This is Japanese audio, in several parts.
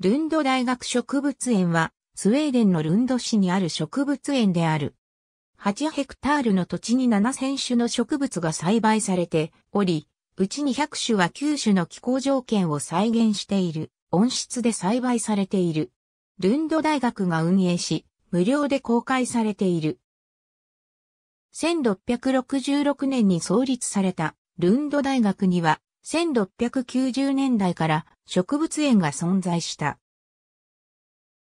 ルンド大学植物園は、スウェーデンのルンド市にある植物園である。8ヘクタールの土地に7000種の植物が栽培されており、うち200種は9種の気候条件を再現している、温室で栽培されている。ルンド大学が運営し、無料で公開されている。1666年に創立されたルンド大学には1690年代から植物園が存在した。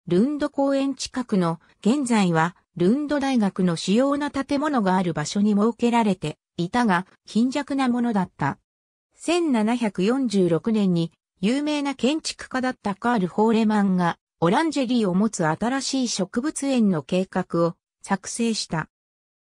ルンド公園近くの現在はルンド大学の主要な建物がある場所に設けられていたが貧弱なものだった。1746年に有名な建築家だったカール・ホーレマンがオランジェリーを持つ新しい植物園の計画を作成した。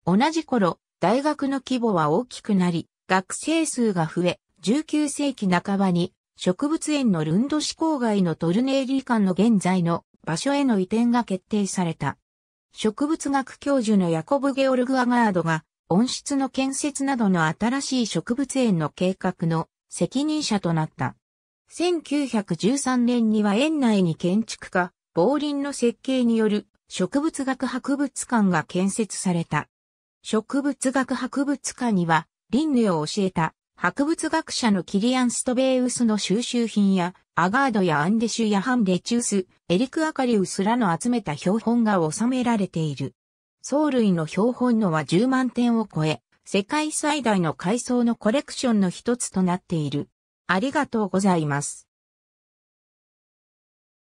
同じ頃、大学の規模は大きくなり、学生数が増え、19世紀半ばに植物園のルンド市郊外のトルネーリー間の現在の場所への移転が決定された。植物学教授のヤコブ・ゲオルグ・アガードが温室の建設などの新しい植物園の計画の責任者となった。1913年には園内に建築家、防林の設計による植物学博物館が建設された。植物学博物館には、輪廻を教えた博物学者のキリアン・ストベウスの収集品や、アガードやアンデシュやハン・レチウス、エリク・アカリウスらの集めた標本が収められている。藻類の標本のは10万点を超え、世界最大の海藻のコレクションの一つとなっている。ありがとうございます。